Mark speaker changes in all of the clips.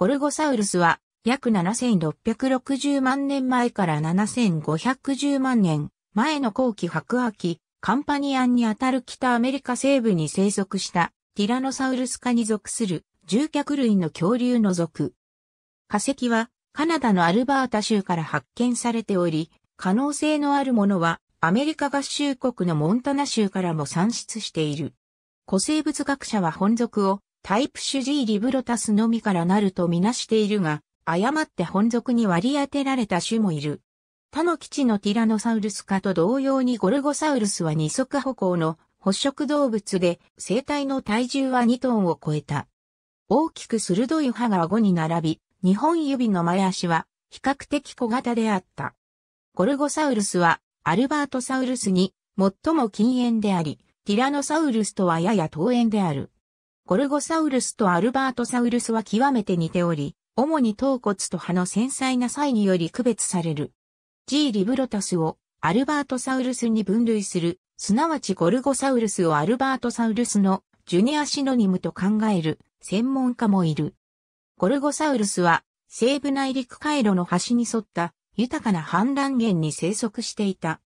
Speaker 1: ゴルゴサウルスは約7660万年前から7510万年前の後期白亜紀、カンパニアンにあたる北アメリカ西部に生息したティラノサウルス科に属する獣脚類の恐竜の属。化石はカナダのアルバータ州から発見されており、可能性のあるものはアメリカ合衆国のモンタナ州からも産出している。古生物学者は本属をタイプ主 G リブロタスのみからなるとみなしているが、誤って本属に割り当てられた種もいる。他の基地のティラノサウルス科と同様にゴルゴサウルスは二足歩行の捕食動物で生体の体重は2トンを超えた。大きく鋭い歯が顎に並び、2本指の前足は比較的小型であった。ゴルゴサウルスはアルバートサウルスに最も近縁であり、ティラノサウルスとはやや遠縁である。ゴルゴサウルスとアルバートサウルスは極めて似ており、主に頭骨と歯の繊細な際により区別される。G リブロタスをアルバートサウルスに分類する、すなわちゴルゴサウルスをアルバートサウルスのジュニアシノニムと考える専門家もいる。ゴルゴサウルスは西部内陸回路の端に沿った豊かな氾濫源に生息していた。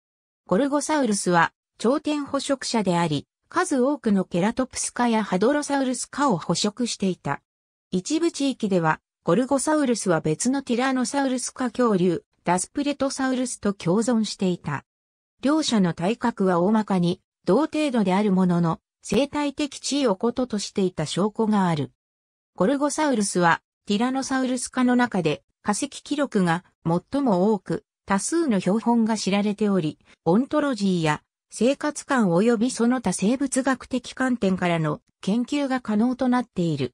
Speaker 1: ゴルゴサウルスは頂点捕食者であり、数多くのケラトプス科やハドロサウルス科を捕食していた。一部地域では、ゴルゴサウルスは別のティラノサウルス科恐竜、ダスプレトサウルスと共存していた。両者の体格は大まかに、同程度であるものの、生態的地位をこととしていた証拠がある。ゴルゴサウルスは、ティラノサウルス科の中で化石記録が最も多く、多数の標本が知られており、オントロジーや生活観及びその他生物学的観点からの研究が可能となっている。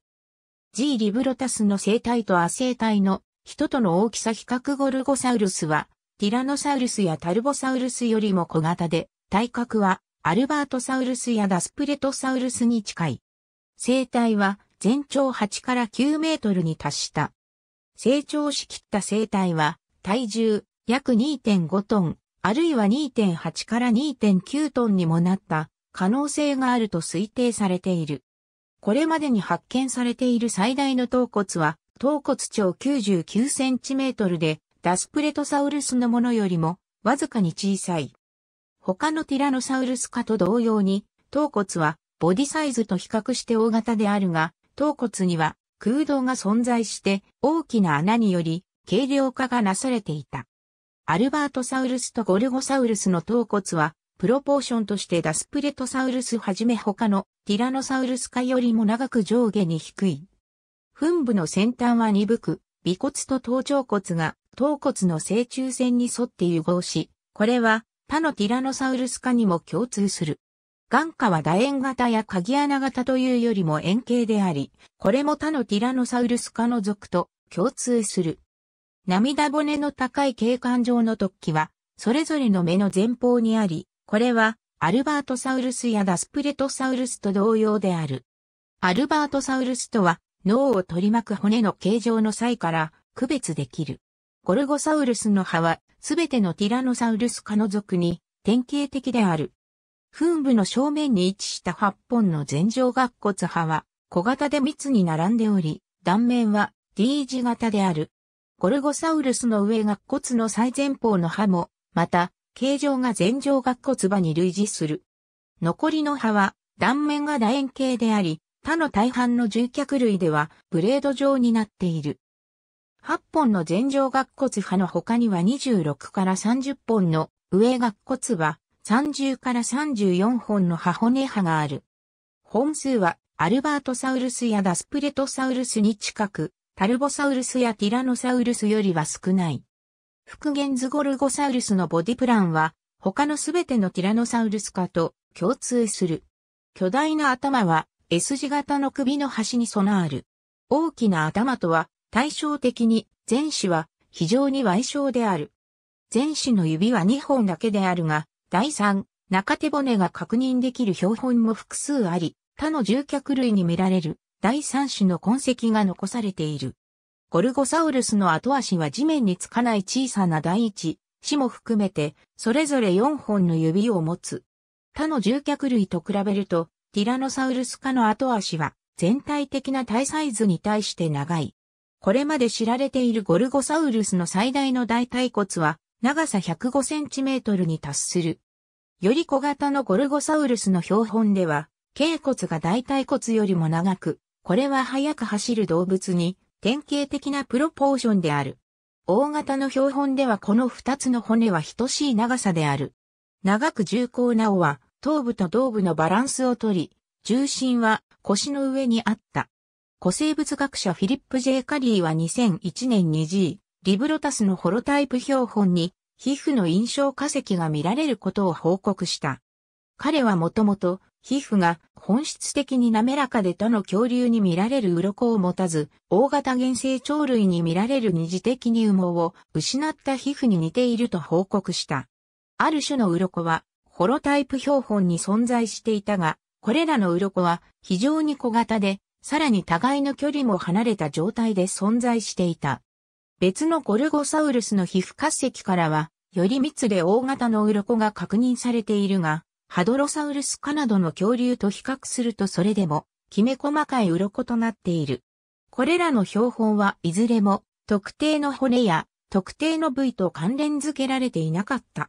Speaker 1: G. リブロタスの生態と亜生態の人との大きさ比較ゴルゴサウルスはティラノサウルスやタルボサウルスよりも小型で体格はアルバートサウルスやダスプレトサウルスに近い。生態は全長8から9メートルに達した。成長しきった生態は体重約2.5トン、あるいは2.8から2.9トンにもなった可能性があると推定されている。これまでに発見されている最大の頭骨は、頭骨長99センチメートルで、ダスプレトサウルスのものよりも、わずかに小さい。他のティラノサウルス科と同様に、頭骨は、ボディサイズと比較して大型であるが、頭骨には空洞が存在して、大きな穴により、軽量化がなされていた。アルバートサウルスとゴルゴサウルスの頭骨は、プロポーションとしてダスプレトサウルスはじめ他のティラノサウルス科よりも長く上下に低い。噴部の先端は鈍く、尾骨と頭頂骨が頭骨の正中線に沿って融合し、これは他のティラノサウルス科にも共通する。眼下は楕円型や鍵穴型というよりも円形であり、これも他のティラノサウルス科の属と共通する。涙骨の高い景観上の突起は、それぞれの目の前方にあり、これは、アルバートサウルスやダスプレトサウルスと同様である。アルバートサウルスとは、脳を取り巻く骨の形状の際から区別できる。ゴルゴサウルスの歯は、すべてのティラノサウルス科の属に典型的である。墳部の正面に位置した8本の前上顎骨歯は、小型で密に並んでおり、断面は D 字型である。ゴルゴサウルスの上顎骨の最前方の歯も、また、形状が前上顎骨歯に類似する。残りの歯は、断面が楕円形であり、他の大半の獣脚類では、ブレード状になっている。8本の前上顎骨歯の他には26から30本の上顎骨歯、30から34本の歯骨歯がある。本数はアルバートサウルスやダスプレトサウルスに近く、タルボサウルスやティラノサウルスよりは少ない。復元ズゴルゴサウルスのボディプランは、他のすべてのティラノサウルス科と共通する。巨大な頭は S 字型の首の端に備わる。大きな頭とは対照的に前肢は非常に矮小である。前肢の指は2本だけであるが、第3、中手骨が確認できる標本も複数あり、他の獣脚類に見られる。第三種の痕跡が残されている。ゴルゴサウルスの後足は地面につかない小さな第一、死も含めて、それぞれ4本の指を持つ。他の獣脚類と比べると、ティラノサウルス科の後足は、全体的な体サイズに対して長い。これまで知られているゴルゴサウルスの最大の大腿骨は、長さ1 0 5トルに達する。より小型のゴルゴサウルスの標本では、頸骨が大腿骨よりも長く、これは速く走る動物に典型的なプロポーションである。大型の標本ではこの二つの骨は等しい長さである。長く重厚な尾は頭部と胴部のバランスをとり、重心は腰の上にあった。古生物学者フィリップ・ジェイカリーは2001年に G、リブロタスのホロタイプ標本に皮膚の印象化石が見られることを報告した。彼はもともと皮膚が本質的に滑らかで他の恐竜に見られる鱗を持たず、大型原生鳥類に見られる二次的に羽毛を失った皮膚に似ていると報告した。ある種の鱗は、ホロタイプ標本に存在していたが、これらの鱗は非常に小型で、さらに互いの距離も離れた状態で存在していた。別のゴルゴサウルスの皮膚滑石からは、より密で大型の鱗が確認されているが、ハドロサウルス科などの恐竜と比較するとそれでも、きめ細かい鱗となっている。これらの標本はいずれも、特定の骨や特定の部位と関連付けられていなかった。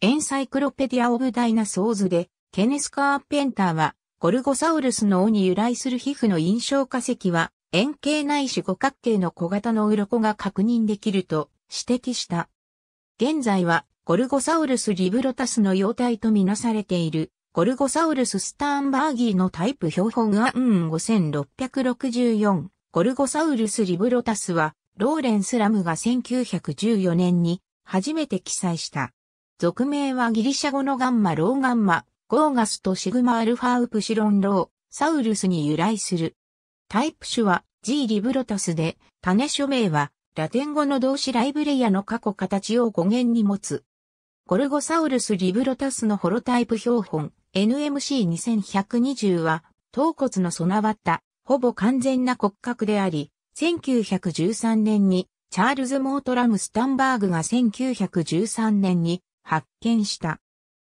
Speaker 1: エンサイクロペディア・オブ・ダイナソーズで、ケネス・カーペンターは、ゴルゴサウルスの尾に由来する皮膚の印象化石は、円形ないし五角形の小型の鱗が確認できると指摘した。現在はゴルゴサウルスリブロタスの様態とみなされている、ゴルゴサウルススターンバーギーのタイプ標本案5664。ゴルゴサウルスリブロタスは、ローレンス・ラムが1914年に初めて記載した。俗名はギリシャ語のガンマ・ローガンマ、ゴーガスとシグマ・アルファ・ウプシロン・ロー、サウルスに由来する。タイプ種は G リブロタスで、種書名はラテン語の動詞ライブレイヤの過去形を語源に持つ。ゴルゴサウルス・リブロタスのホロタイプ標本 NMC2120 は頭骨の備わったほぼ完全な骨格であり、1913年にチャールズ・モートラム・スタンバーグが1913年に発見した。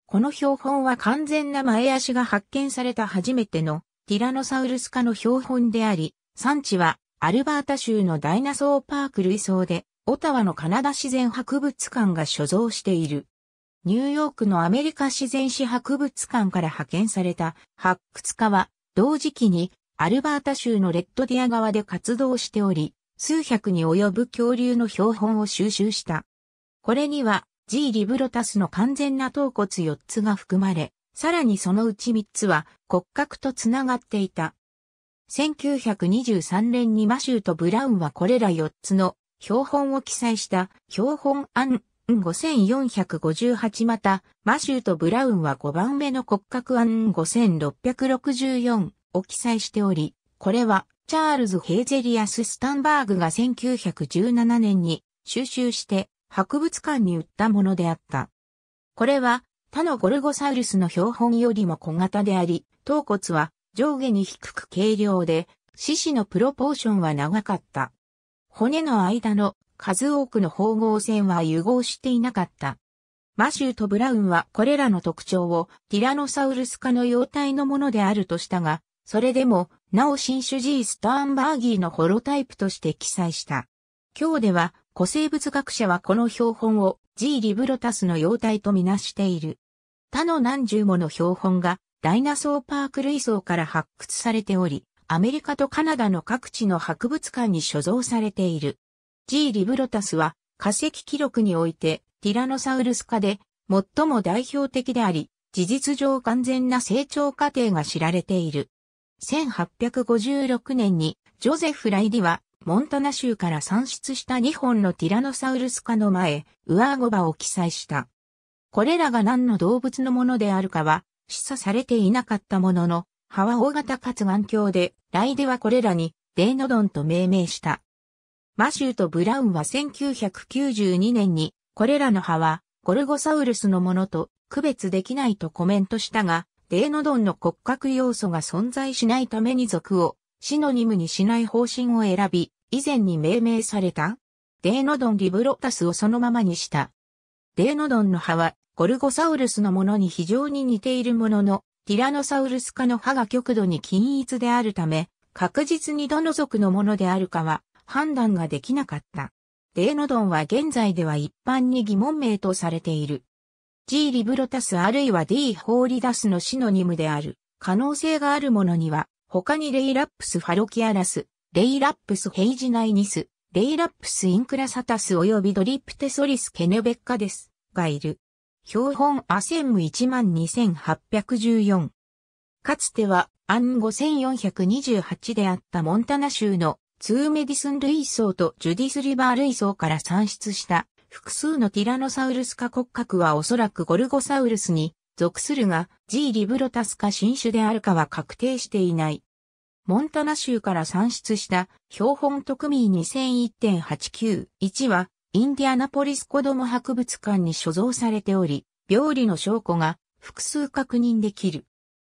Speaker 1: この標本は完全な前足が発見された初めてのティラノサウルス科の標本であり、産地はアルバータ州のダイナソーパーク類層で、オタワのカナダ自然博物館が所蔵している。ニューヨークのアメリカ自然史博物館から派遣された発掘家は、同時期にアルバータ州のレッドディア側で活動しており、数百に及ぶ恐竜の標本を収集した。これには G リブロタスの完全な頭骨4つが含まれ、さらにそのうち3つは骨格とつながっていた。1923年にマシューとブラウンはこれら4つの標本を記載した標本案5458また、マシューとブラウンは5番目の骨格案5664を記載しており、これは、チャールズ・ヘーゼリアス・スタンバーグが1917年に収集して博物館に売ったものであった。これは他のゴルゴサウルスの標本よりも小型であり、頭骨は上下に低く軽量で、四肢のプロポーションは長かった。骨の間の数多くの縫合線は融合していなかった。マシューとブラウンはこれらの特徴をティラノサウルス科の様態のものであるとしたが、それでも、なお新種 G スターンバーギーのホロタイプとして記載した。今日では、古生物学者はこの標本を G リブロタスの様態とみなしている。他の何十もの標本がダイナソーパーク類層から発掘されており、アメリカとカナダの各地の博物館に所蔵されている。G. リブロタスは化石記録においてティラノサウルス科で最も代表的であり、事実上完全な成長過程が知られている。1856年にジョゼフ・ライディはモンタナ州から産出した2本のティラノサウルス科の前、ウアーゴバを記載した。これらが何の動物のものであるかは示唆されていなかったものの、葉は大型かつ眼鏡で、ライデはこれらにデーノドンと命名した。マシューとブラウンは1992年に、これらの歯は、ゴルゴサウルスのものと区別できないとコメントしたが、デーノドンの骨格要素が存在しないために属をシノニムにしない方針を選び、以前に命名された、デーノドンリブロタスをそのままにした。デーノドンの歯は、ゴルゴサウルスのものに非常に似ているものの、ティラノサウルス科の歯が極度に均一であるため、確実にどの属のものであるかは判断ができなかった。デーノドンは現在では一般に疑問名とされている。G リブロタスあるいは D ホーリダスのシノニムである。可能性があるものには、他にレイラップスファロキアラス、レイラップスヘイジナイニス、レイラップスインクラサタス及びドリプテソリスケネベッカです、がいる。標本アセンム12814。かつては、アン5428であったモンタナ州のツーメディスン類層とジュディスリバー類層から産出した複数のティラノサウルス科骨格はおそらくゴルゴサウルスに属するが G リブロタスか新種であるかは確定していない。モンタナ州から産出した標本特民2001.891はインディアナポリス子供博物館に所蔵されており、病理の証拠が複数確認できる。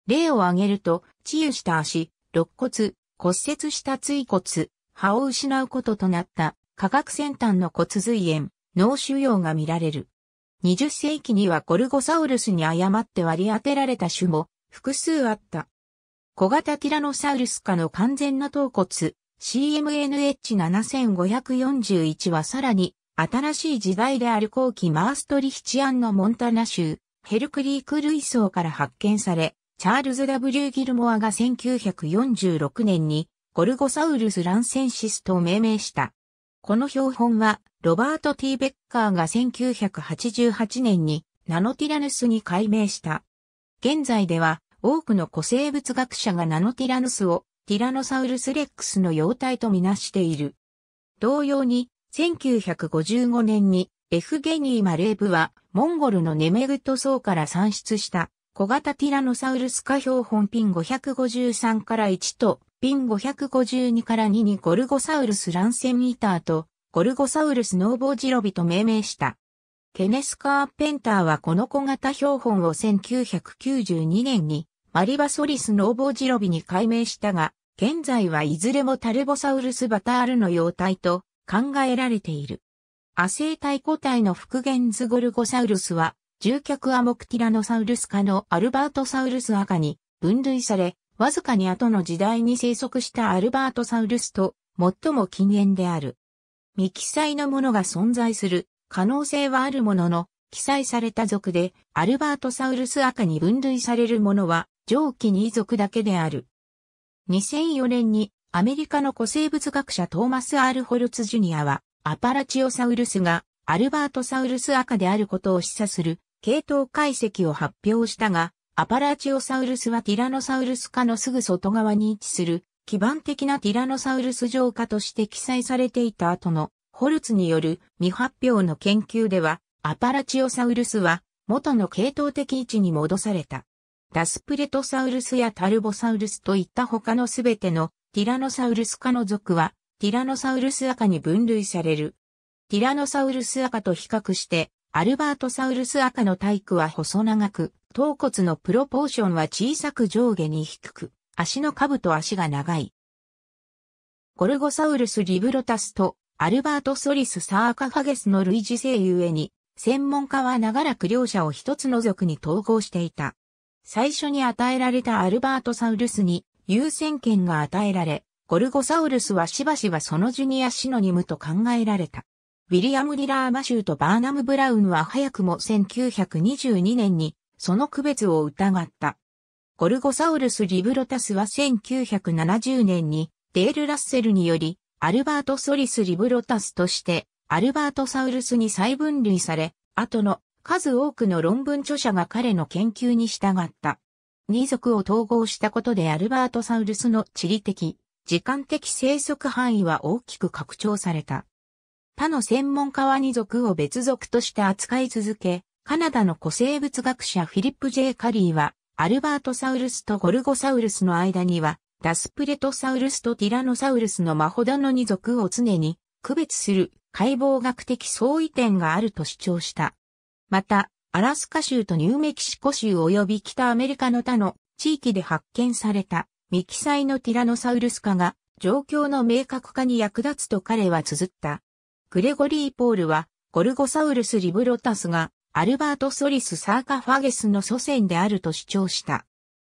Speaker 1: 例を挙げると、治癒した足、肋骨、骨折した椎骨、葉を失うこととなった科学先端の骨髄炎、脳腫瘍が見られる。20世紀にはゴルゴサウルスに誤って割り当てられた種も複数あった。小型ティラノサウルス科の完全な頭骨 CMNH7541 はさらに新しい時代である後期マーストリヒチアンのモンタナ州ヘルクリーク類層から発見され、チャールズ W. ギルモアが1946年にゴルゴサウルス・ランセンシスと命名した。この標本は、ロバート・ティー・ベッカーが1988年にナノティラヌスに改名した。現在では、多くの古生物学者がナノティラヌスをティラノサウルス・レックスの容態とみなしている。同様に、1955年にエフゲニー・マレーブは、モンゴルのネメグト層から算出した小型ティラノサウルス化標本ピン553から1とピン552から2にゴルゴサウルス乱戦イーターとゴルゴサウルスノーボージロビと命名した。ケネス・カーペンターはこの小型標本を1992年にマリバソリスノーボージロビに改名したが、現在はいずれもタルボサウルスバタールの様態と考えられている。亜生体個体の復元図ゴルゴサウルスは、獣脚アモクティラノサウルス科のアルバートサウルス赤に分類され、わずかに後の時代に生息したアルバートサウルスと最も近縁である。未記載のものが存在する可能性はあるものの、記載された族でアルバートサウルス赤に分類されるものは上記2族だけである。2004年にアメリカの古生物学者トーマス・アール・ホルツ・ジュニアはアパラチオサウルスがアルバートサウルス赤であることを示唆する系統解析を発表したが、アパラチオサウルスはティラノサウルス科のすぐ外側に位置する基盤的なティラノサウルス上科として記載されていた後のホルツによる未発表の研究ではアパラチオサウルスは元の系統的位置に戻された。ダスプレトサウルスやタルボサウルスといった他のすべてのティラノサウルス科の属はティラノサウルス赤に分類される。ティラノサウルス赤と比較してアルバートサウルス赤の体育は細長く、頭骨のプロポーションは小さく上下に低く、足の下部と足が長い。ゴルゴサウルス・リブロタスとアルバート・ソリス・サーカファゲスの類似性ゆえに、専門家は長らく両者を一つの族に統合していた。最初に与えられたアルバート・サウルスに優先権が与えられ、ゴルゴサウルスはしばしばそのジュニアシノニムと考えられた。ウィリアム・リラー・マシューとバーナム・ブラウンは早くも1922年にその区別を疑った。ゴルゴサウルス・リブロタスは1970年にデール・ラッセルによりアルバート・ソリス・リブロタスとしてアルバート・サウルスに再分類され、後の数多くの論文著者が彼の研究に従った。二族を統合したことでアルバート・サウルスの地理的、時間的生息範囲は大きく拡張された。他の専門家は二族を別族として扱い続け、カナダの古生物学者フィリップ・ジェイカリーは、アルバートサウルスとゴルゴサウルスの間には、ダスプレトサウルスとティラノサウルスのマホダの2族を常に区別する解剖学的相違点があると主張した。また、アラスカ州とニューメキシコ州及び北アメリカの他の地域で発見されたミキサイのティラノサウルス化が状況の明確化に役立つと彼は綴った。グレゴリー・ポールはゴルゴサウルス・リブロタスがアルバート・ソリス・サーカファゲスの祖先であると主張した。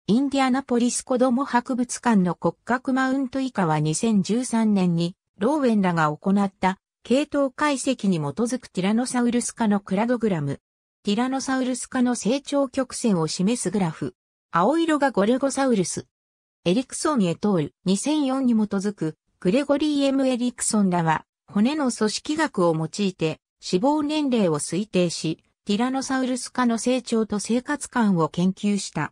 Speaker 1: インディアナポリス子ども博物館の骨格マウント以下は2013年にローウェンらが行った系統解析に基づくティラノサウルス科のクラドグラム。ティラノサウルス科の成長曲線を示すグラフ。青色がゴルゴサウルス。エリクソン・エトール2004に基づくグレゴリー・エム・エリクソンらは骨の組織学を用いて死亡年齢を推定しティラノサウルス科の成長と生活感を研究した。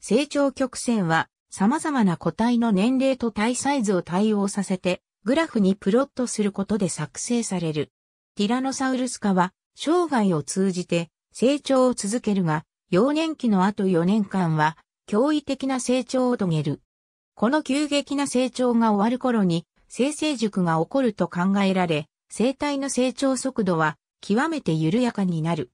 Speaker 1: 成長曲線は様々な個体の年齢と体サイズを対応させて、グラフにプロットすることで作成される。ティラノサウルス科は生涯を通じて成長を続けるが、幼年期の後4年間は驚異的な成長を遂げる。この急激な成長が終わる頃に生成塾が起こると考えられ、生体の成長速度は極めて緩やかになる。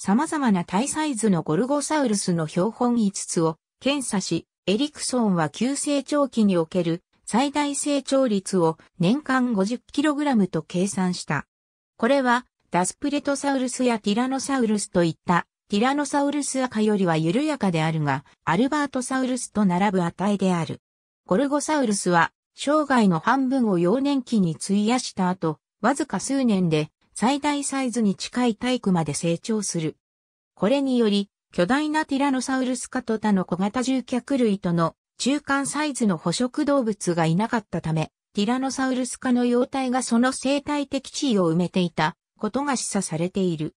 Speaker 1: 様々な体サイズのゴルゴサウルスの標本5つを検査し、エリクソンは急成長期における最大成長率を年間 50kg と計算した。これはダスプレトサウルスやティラノサウルスといったティラノサウルス赤よりは緩やかであるが、アルバートサウルスと並ぶ値である。ゴルゴサウルスは生涯の半分を幼年期に費やした後、わずか数年で最大サイズに近い体育まで成長する。これにより、巨大なティラノサウルス科と他の小型獣脚類との中間サイズの捕食動物がいなかったため、ティラノサウルス科の様態がその生態的地位を埋めていたことが示唆されている。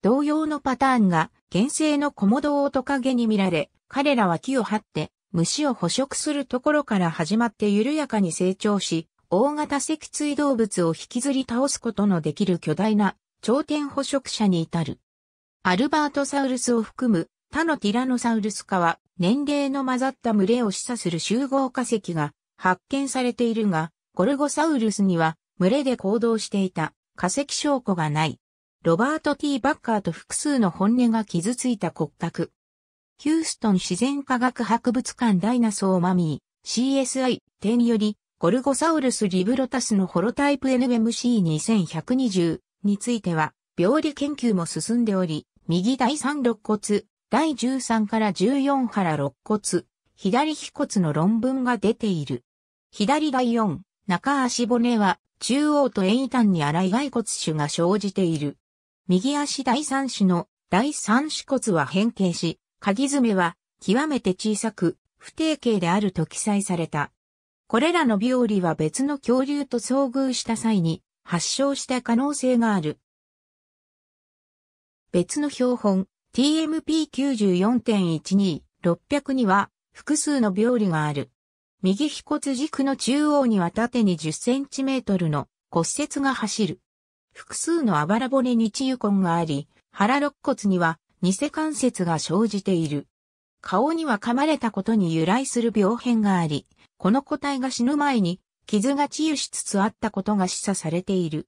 Speaker 1: 同様のパターンが原生のコモドオオトカゲに見られ、彼らは木を張って虫を捕食するところから始まって緩やかに成長し、大型脊椎動物を引きずり倒すことのできる巨大な頂点捕食者に至る。アルバートサウルスを含む他のティラノサウルス科は年齢の混ざった群れを示唆する集合化石が発見されているが、ゴルゴサウルスには群れで行動していた化石証拠がない。ロバート・ T・ バッカーと複数の本音が傷ついた骨格。ヒューストン自然科学博物館ダイナソーマミー CSI 点よりゴルゴサウルス・リブロタスのホロタイプ NMC2120 については、病理研究も進んでおり、右第3肋骨、第13から14腹肋骨、左皮骨の論文が出ている。左第4、中足骨は、中央と円端に荒い骸骨種が生じている。右足第3種の第3種骨は変形し、鍵爪は極めて小さく、不定形であると記載された。これらの病理は別の恐竜と遭遇した際に発症した可能性がある。別の標本 TMP94.12600 には複数の病理がある。右腓骨軸の中央には縦に10センチメートルの骨折が走る。複数のあばら骨にチユ根があり、腹肋骨には偽関節が生じている。顔には噛まれたことに由来する病変があり、この個体が死ぬ前に傷が治癒しつつあったことが示唆されている。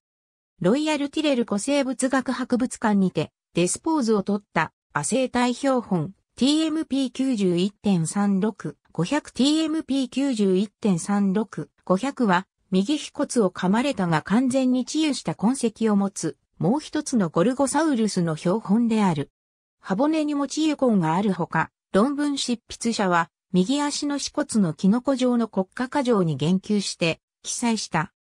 Speaker 1: ロイヤル・ティレル古生物学博物館にてデスポーズを取った亜生体標本 TMP91.36 500TMP91.36 500は右皮骨を噛まれたが完全に治癒した痕跡を持つもう一つのゴルゴサウルスの標本である。歯骨にも治癒痕があるほか、論文執筆者は右足の死骨のキノコ状の国家過剰に言及して記載した。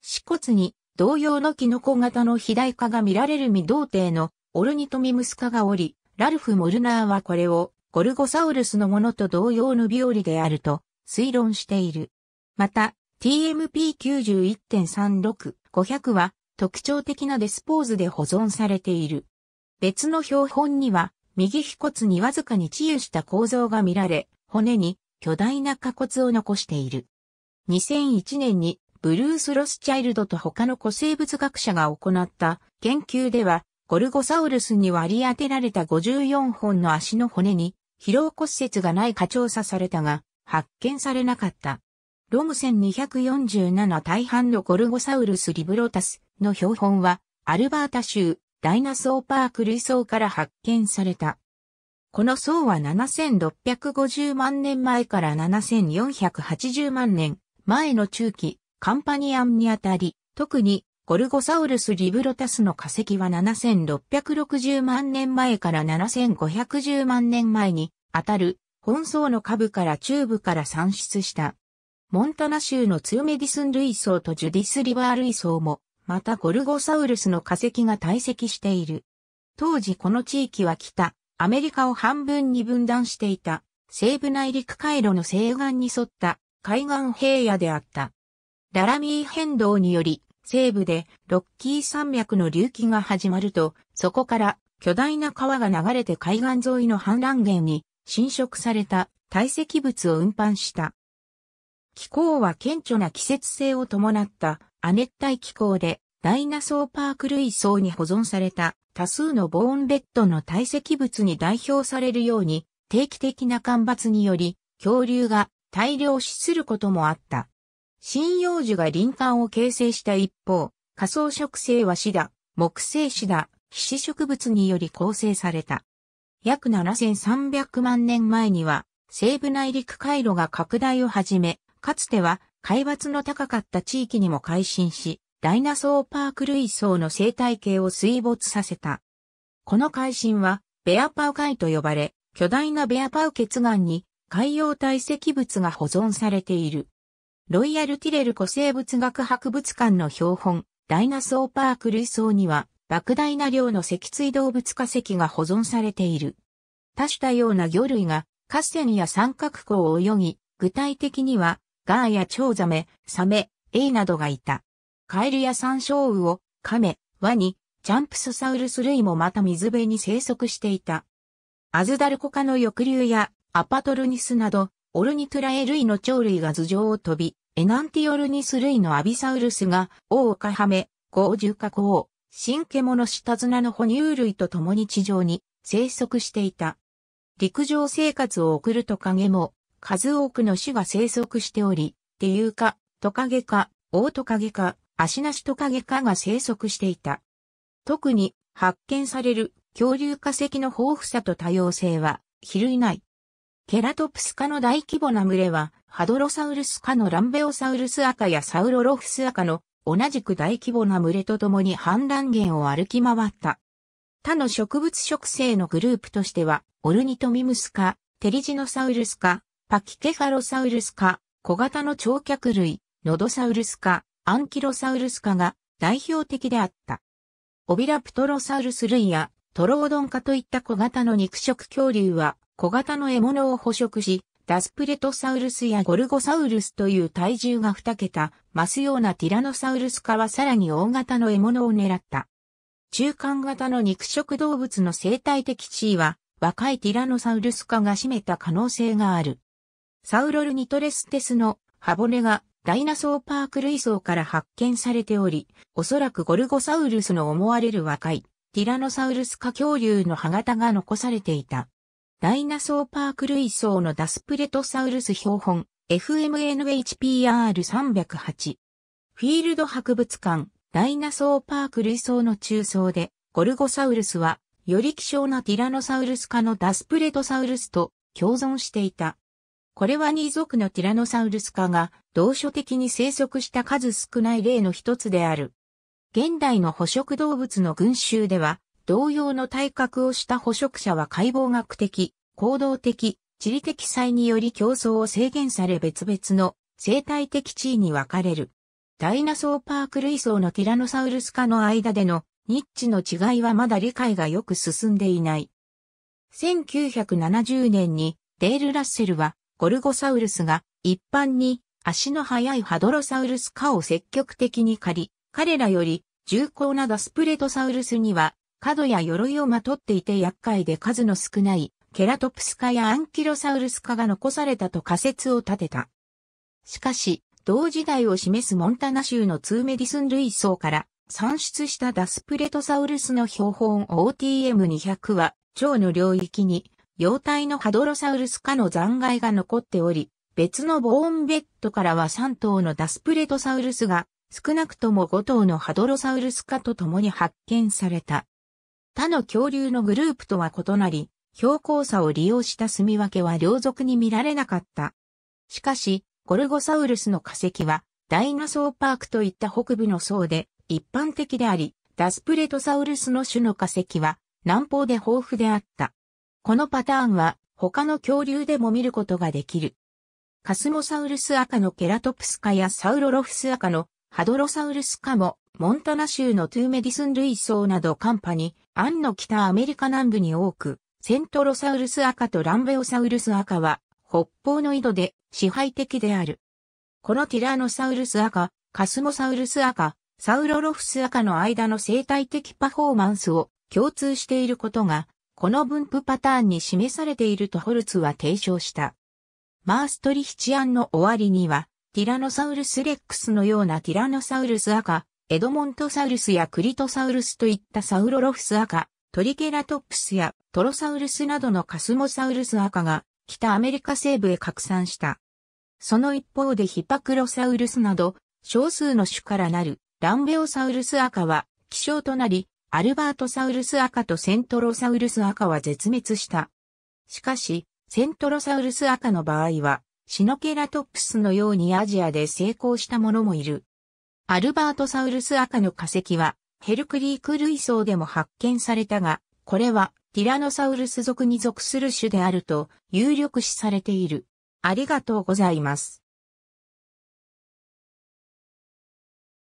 Speaker 1: 死骨に同様のキノコ型の肥大化が見られる未童貞のオルニトミムス化がおり、ラルフ・モルナーはこれをゴルゴサウルスのものと同様の病理であると推論している。また、TMP91.36500 は特徴的なデスポーズで保存されている。別の標本には、右皮骨にわずかに治癒した構造が見られ、骨に巨大な下骨を残している。2001年にブルース・ロスチャイルドと他の古生物学者が行った研究では、ゴルゴサウルスに割り当てられた54本の足の骨に疲労骨折がないか調査されたが、発見されなかった。ロム1247大半のゴルゴサウルス・リブロタスの標本は、アルバータ州ダイナソーパーク類層から発見された。この層は7650万年前から7480万年前の中期、カンパニアンにあたり、特にゴルゴサウルス・リブロタスの化石は7660万年前から7510万年前にあたる本層の下部から中部から産出した。モンタナ州のツーメディスン類層とジュディス・リバー類層も、またゴルゴサウルスの化石が堆積している。当時この地域は北、アメリカを半分に分断していた西部内陸回路の西岸に沿った海岸平野であった。ララミー変動により西部でロッキー山脈の隆起が始まると、そこから巨大な川が流れて海岸沿いの氾濫源に侵食された堆積物を運搬した。気候は顕著な季節性を伴った亜熱帯気候で、ダイナソーパーク類層に保存された多数のボーンベッドの堆積物に代表されるように定期的な干ばつにより恐竜が大量死することもあった。針葉樹が林間を形成した一方、仮想植生はシダ、木生シダ、皮脂植物により構成された。約7300万年前には西部内陸回路が拡大をはじめ、かつては海抜の高かった地域にも改新し、ダイナソーパーク類層の生態系を水没させた。この海進は、ベアパウ海と呼ばれ、巨大なベアパウ血岩に海洋堆積物が保存されている。ロイヤル・ティレル古生物学博物館の標本、ダイナソーパーク類層には、莫大な量の脊椎動物化石が保存されている。多種多様な魚類が河川や三角湖を泳ぎ、具体的には、ガーやチョウザメ、サメ、エイなどがいた。カエルやサンショウウオ、カメ、ワニ、チャンプスサウルス類もまた水辺に生息していた。アズダルコ科の翼竜やアパトルニスなど、オルニトラエ類の鳥類が頭上を飛び、エナンティオルニス類のアビサウルスが、オオカハメ、ゴウジュカコウ、シンケモノシタズナの哺乳類と共に地上に生息していた。陸上生活を送るトカゲも、数多くの種が生息しており、っていうか、トカゲか、オオトカゲか、アシナシトカゲ科が生息していた。特に発見される恐竜化石の豊富さと多様性は比類ない。ケラトプス科の大規模な群れは、ハドロサウルス科のランベオサウルス赤やサウロロフス赤の同じく大規模な群れと共に反乱源を歩き回った。他の植物植生のグループとしては、オルニトミムス科、テリジノサウルス科、パキケファロサウルス科、小型の長脚類、ノドサウルス科、アンキロサウルス科が代表的であった。オビラプトロサウルス類やトロオドン科といった小型の肉食恐竜は小型の獲物を捕食し、ダスプレトサウルスやゴルゴサウルスという体重が2桁、増すようなティラノサウルス科はさらに大型の獲物を狙った。中間型の肉食動物の生態的地位は若いティラノサウルス科が占めた可能性がある。サウロルニトレステスの歯骨がダイナソーパーク類層から発見されており、おそらくゴルゴサウルスの思われる若いティラノサウルス科恐竜の歯型が残されていた。ダイナソーパーク類層のダスプレトサウルス標本 FMNHPR308 フィールド博物館ダイナソーパーク類層の中層でゴルゴサウルスはより希少なティラノサウルス科のダスプレトサウルスと共存していた。これは二族のティラノサウルス科が同所的に生息した数少ない例の一つである。現代の捕食動物の群衆では、同様の体格をした捕食者は解剖学的、行動的、地理的際により競争を制限され別々の生態的地位に分かれる。ダイナソーパーク類層のティラノサウルス科の間でのニッチの違いはまだ理解がよく進んでいない。1970年にデール・ラッセルはゴルゴサウルスが一般に足の速いハドロサウルス科を積極的に借り、彼らより重厚なダスプレトサウルスには角や鎧をまとっていて厄介で数の少ないケラトプス科やアンキロサウルス科が残されたと仮説を立てた。しかし、同時代を示すモンタナ州のツーメディスン類層から産出したダスプレトサウルスの標本 OTM200 は腸の領域に幼体のハドロサウルス科の残骸が残っており、別のボーンベッドからは3頭のダスプレトサウルスが少なくとも5頭のハドロサウルス科と共に発見された。他の恐竜のグループとは異なり、標高差を利用した住み分けは両族に見られなかった。しかし、ゴルゴサウルスの化石は、ダイナソーパークといった北部の層で一般的であり、ダスプレトサウルスの種の化石は南方で豊富であった。このパターンは他の恐竜でも見ることができる。カスモサウルス赤のケラトプス科やサウロロフス赤のハドロサウルス科もモンタナ州のトゥーメディスン類層などカンパにアンの北アメリカ南部に多く、セントロサウルス赤とランベオサウルス赤は北方の井戸で支配的である。このティラノサウルス赤、カスモサウルス赤、サウロロフス赤の間の生態的パフォーマンスを共通していることがこの分布パターンに示されているとホルツは提唱した。マーストリヒチアンの終わりには、ティラノサウルスレックスのようなティラノサウルス赤、エドモントサウルスやクリトサウルスといったサウロロフス赤、トリケラトプスやトロサウルスなどのカスモサウルス赤が北アメリカ西部へ拡散した。その一方でヒパクロサウルスなど少数の種からなるランベオサウルス赤は希少となりアルバートサウルス赤とセントロサウルス赤は絶滅した。しかし、セントロサウルス赤の場合は、シノケラトプスのようにアジアで成功したものもいる。アルバートサウルス赤の化石は、ヘルクリーク類層でも発見されたが、これはティラノサウルス属に属する種であると有力視されている。ありがとうございます。